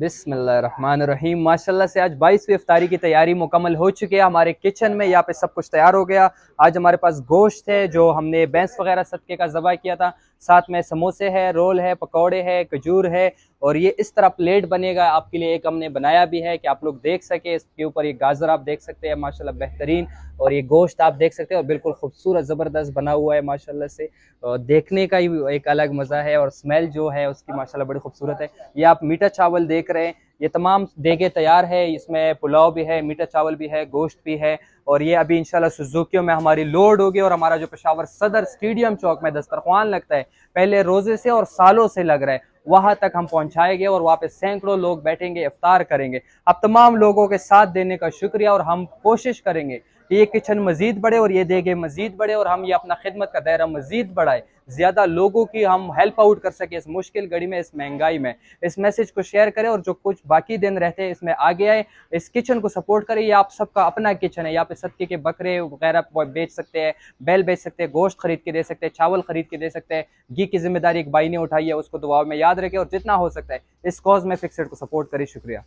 बिसमीम माशाल्लाह से आज बाईसवीं अफ्तारी की तैयारी मुकम्मल हो चुकी है हमारे किचन में यहाँ पे सब कुछ तैयार हो गया आज हमारे पास गोश्त है जो हमने भैंस वगैरह सदके का ज़बा किया था साथ में समोसे है रोल है पकौड़े है खजूर है और ये इस तरह प्लेट बनेगा आपके लिए एक हमने बनाया भी है कि आप लोग देख सके इसके ऊपर ये गाजर आप देख सकते हैं माशाल्लाह बेहतरीन और ये गोश्त आप देख सकते हैं और बिल्कुल खूबसूरत ज़बरदस्त बना हुआ है माशाल्लाह से और देखने का ही एक अलग मज़ा है और स्मेल जो है उसकी माशाल्लाह बड़ी खूबसूरत है ये आप मीठा चावल देख रहे हैं ये तमाम देगे तैयार है इसमें पुलाव भी है मीठा चावल भी है गोश्त भी है और ये अभी इंशाल्लाह सुजुकियों में हमारी लोड होगी और हमारा जो पेशावर सदर स्टेडियम चौक में दस्तरखान लगता है पहले रोज़े से और सालों से लग रहा है वहां तक हम पहुंचाएंगे और वहाँ पे सैकड़ों लोग बैठेंगे इफ्तार करेंगे अब तमाम लोगों के साथ देने का शुक्रिया और हम कोशिश करेंगे ये किचन मज़ीद बढ़े और ये देगे मज़ीद बढ़े और हम ये अपना खिदमत का दायरा मज़ीद बढ़ाए ज़्यादा लोगों की हम हेल्प आउट कर सके इस मुश्किल घड़ी में इस महंगाई में इस मैसेज को शेयर करें और जो कुछ बाकी दिन रहते हैं इसमें आगे आए इस किचन को सपोर्ट करें ये आप सबका अपना किचन है यहाँ पे सदके के बकरे वगैरह बेच सकते हैं बैल बेच सकते हैं गोश्त खरीद के दे सकते हैं चावल खरीद के दे सकते हैं घी की जिम्मेदारी एक भाई ने उठाई है उसको दुआ में याद रखें और जितना हो सकता है इस कॉज में फिक्सड को सपोर्ट करें शुक्रिया